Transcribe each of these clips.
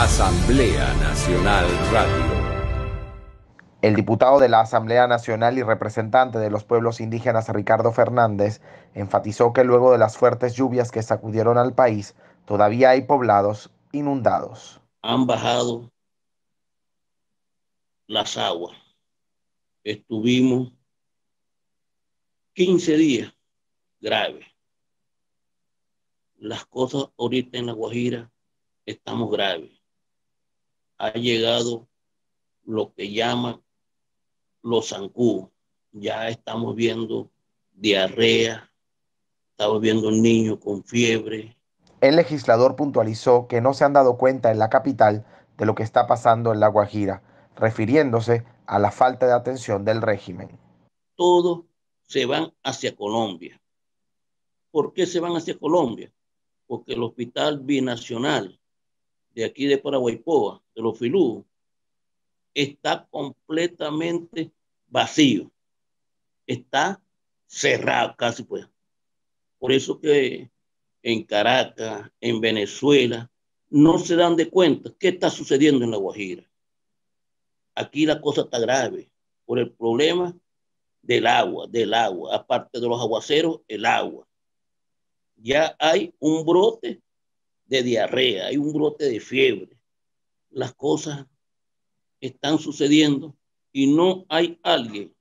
Asamblea Nacional Radio. El diputado de la Asamblea Nacional y representante de los pueblos indígenas Ricardo Fernández enfatizó que luego de las fuertes lluvias que sacudieron al país, todavía hay poblados inundados. Han bajado las aguas. Estuvimos 15 días graves. Las cosas ahorita en La Guajira estamos graves ha llegado lo que llaman los zancudos. Ya estamos viendo diarrea, estamos viendo un niño con fiebre. El legislador puntualizó que no se han dado cuenta en la capital de lo que está pasando en La Guajira, refiriéndose a la falta de atención del régimen. Todos se van hacia Colombia. ¿Por qué se van hacia Colombia? Porque el hospital binacional de aquí de Paraguaypoa, de los Filú, está completamente vacío. Está cerrado casi pues. Por eso que en Caracas, en Venezuela, no se dan de cuenta qué está sucediendo en La Guajira. Aquí la cosa está grave por el problema del agua, del agua, aparte de los aguaceros, el agua. Ya hay un brote de diarrea, hay un brote de fiebre. Las cosas están sucediendo y no hay alguien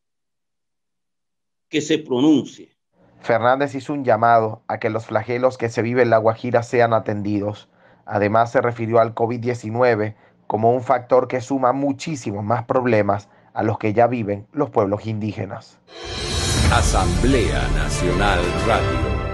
que se pronuncie. Fernández hizo un llamado a que los flagelos que se viven en La Guajira sean atendidos. Además se refirió al COVID-19 como un factor que suma muchísimos más problemas a los que ya viven los pueblos indígenas. Asamblea Nacional Radio.